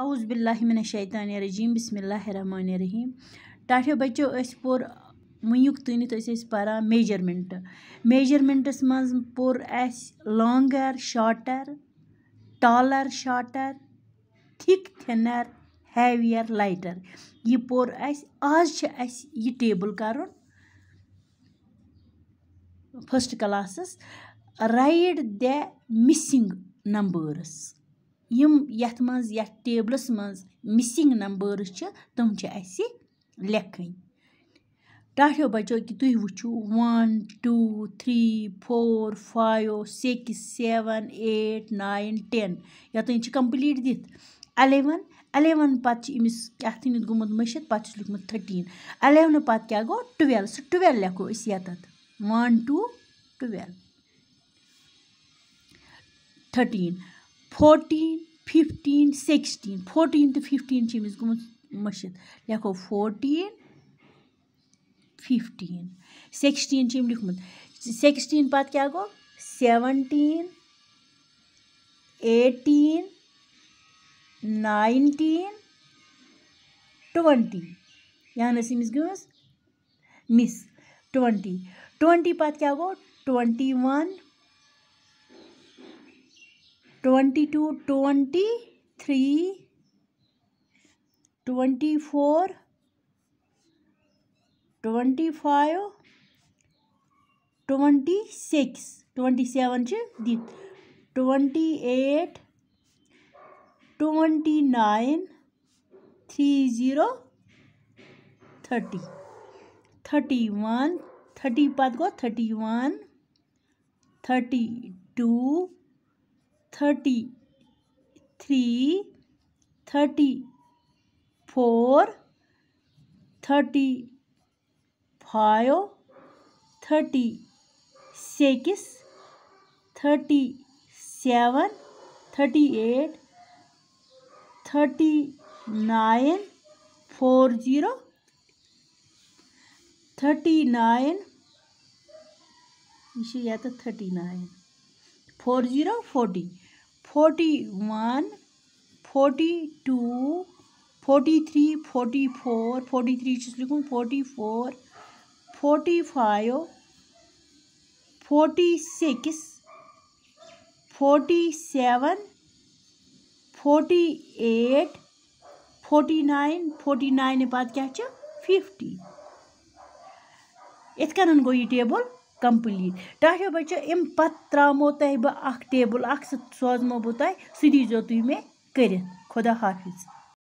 आउज़बिल्लिमिनशानजीम बसमिल्लामानरिम टाठे बच्चों अस पोर वनुक तन अ पारा मेजरमेंट मेजरमेंटस मज पोर shorter longer shorter thick thinner heavier lighter यह पोर आज यह टेबल कर first classes write the missing numbers یِم یَتھ منٛز یَتھ ٹیبلَس منٛز مِسِنٛگ نمبٲرٕس چھِ تِم چھِ اَسہِ لیکھٕنۍ ٹاٹھیو بَچو کہِ تُہۍ وٕچھِو one two three four five six seven eight nine ten یوٚتانۍ چھِ کَمپٕلیٖٹ دِتھ اَلیوَن اَلیوَن پَتہٕ چھِ أمِس کیٛاتھٲنِتھ گوٚمُت مٔشِد پَتہٕ چھُس لیوٚکھمُت تھٔٹیٖن اَلیونہٕ پَتہٕ کیٛاہ گوٚو ٹُوٮ۪ل سُہ ٹُوٮ۪ل لیکھو أسۍ یَتَتھ one two twelve thirteen fourteen fifteen sixteen fourteen تہٕ فِفٹیٖن چھِ أمِس گوٚمُت مٔشِد لیکھو فوٹیٖن فِفٹیٖن سِکِسٹیٖن چھِ أمۍ لیوٗکھمُت سِکِسٹیٖن پَتہٕ کیٛاہ گوٚو سٮ۪وَنٹیٖن ایٹیٖن ناینٹیٖن ٹُوَنٹی یہِ ہَن ٲس أمِس گٔمٕژ مِس ٹُوَنٹی ٹُوَنٹی پَتہٕ کیٛاہ گوٚو twenty one twenty two twenty three twenty four twenty five twenty six twenty seven दित twenty eight twenty nine three zero thirty thirty one thirty पत् गो thirty one thirty two thirty three thirty four thirty five thirty six thirty seven thirty eight thirty nine four zero thirty nine यह तो thirty nine four zero forty forty one forty two forty three forty four forty three लिखूँ forty four forty five forty six forty seven forty eight forty nine forty nine पत् क्या fifty इथ कन गो यह table complete doctor بَچو اَمہِ پَتہٕ ترٛامو تۄہہِ بہٕ اَکھ ٹیبٕل اَکھ سُہ سوزمو بہٕ تۄہہِ سُہ دیٖزیو تُہۍ مےٚ کٔرِتھ خۄدا حافِظ